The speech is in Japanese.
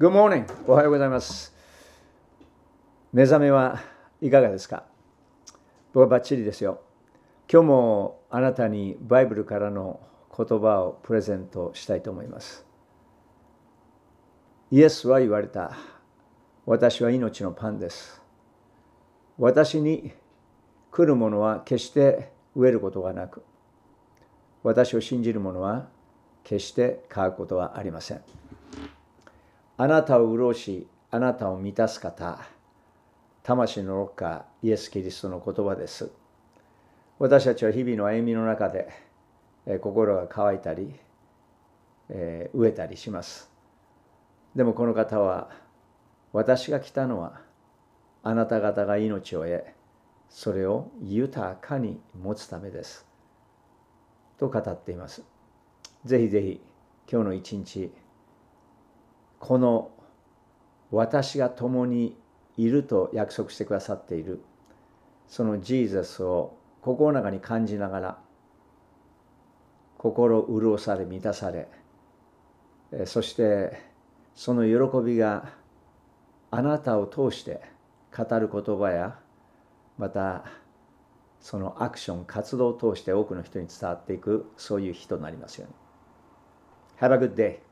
Good morning! おはようございます。目覚めはいかがですか僕はバッチリですよ。今日もあなたにバイブルからの言葉をプレゼントしたいと思います。イエスは言われた。私は命のパンです。私に来るものは決して飢えることがなく、私を信じる者は決して乾くことはありません。あなたを潤し、あなたを満たす方、魂のロッカー、イエス・キリストの言葉です。私たちは日々の歩みの中で、え心が乾いたり、えー、飢えたりします。でもこの方は、私が来たのは、あなた方が命を得、それを豊かに持つためです。と語っています。ぜひぜひ、今日の一日、この私が共にいると約束してくださっているそのジーザスを心の中に感じながら心潤され満たされそしてその喜びがあなたを通して語る言葉やまたそのアクション活動を通して多くの人に伝わっていくそういう日となりますように。Have a good day!